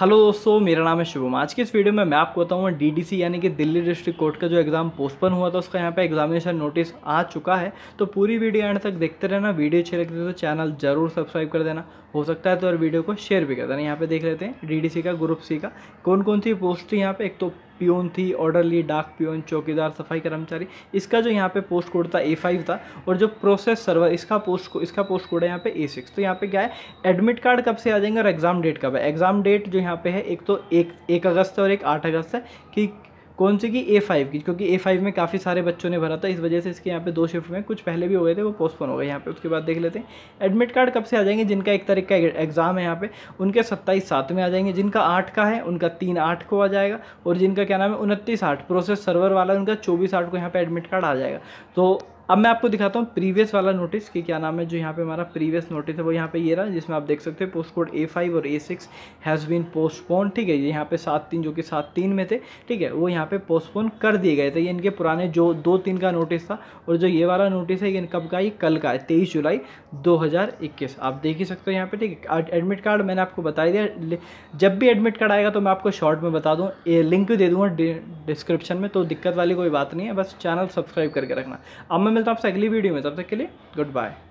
hello दोस्तों मेरा नाम है शुभम आज की इस वीडियो में मैं आपको बताऊंगा डीडीसी यानी कि दिल्ली डिस्ट्रिक्ट कोर्ट का जो एग्ज़ाम पोस्टपोन हुआ था उसका यहाँ पे एग्जामिनेशन नोटिस आ चुका है तो पूरी वीडियो एंड तक देखते रहना वीडियो अच्छी लगती है तो चैनल जरूर सब्सक्राइब कर देना हो सकता है तो और वीडियो को शेयर भी कर देना यहाँ पे देख लेते हैं डी का ग्रुप सी का कौन कौन सी पोस्ट थी यहाँ पर एक तो पियोन थी ऑर्डर डाक पियोन चौकीदार सफाई कर्मचारी इसका जो यहाँ पे पोस्ट कोड था ए फाइव था और जो प्रोसेस सर्वर इसका पोस्ट इसका पोस्ट कोड है यहाँ पे ए सिक्स तो यहाँ पे क्या है एडमिट कार्ड कब से आ जाएंगे और एग्ज़ाम डेट कब है एग्ज़ाम डेट जो यहाँ पे है एक तो एक एक अगस्त है और एक आठ अगस्त है कि कौन सी की ए फाइव की क्योंकि ए फाइव में काफ़ी सारे बच्चों ने भरा था इस वजह से इसके यहाँ पे दो शिफ्ट में कुछ पहले भी हो गए थे वो पोस्टपोन हो गए यहाँ पे उसके बाद देख लेते हैं एडमिट कार्ड कब से आ जाएंगे जिनका एक तारीख का एग्ज़ाम है यहाँ पे उनके सत्ताईस सात में आ जाएंगे जिनका आठ का है उनका तीन आठ को आ जाएगा और जिनका क्या नाम है उनतीस आठ प्रोसेस सर्वर वाला उनका चौबीस आठ को यहाँ पर एडमिट कार्ड आ जाएगा तो अब मैं आपको दिखाता हूँ प्रीवियस वाला नोटिस कि क्या नाम है जो यहाँ पे हमारा प्रीवियस नोटिस है वो यहाँ पे ये रहा जिसमें आप देख सकते हैं पोस्ट कोड ए फाइव और A six has been postpone ठीक है ये यहाँ पे सात तीन जो कि सात तीन में थे ठीक है वो यहाँ पे पोस्टपोन कर दिए गए थे ये इनके पुराने जो दो तीन का नोटिस था और जो ये वाला नोटिस है ये कब का ये कल का है तेईस जुलाई दो आप देख ही सकते हो यहाँ पर ठीक है एडमिट कार्ड मैंने आपको बता दिया जब भी एडमिट कार्ड आएगा तो मैं आपको शॉर्ट में बता दूँ लिंक दे दूँगा डिस्क्रिप्शन में तो दिक्कत वाली कोई बात नहीं है बस चैनल सब्सक्राइब करके रखना अब मैं मिलता हूँ आपसे अगली वीडियो में तब तक के लिए गुड बाय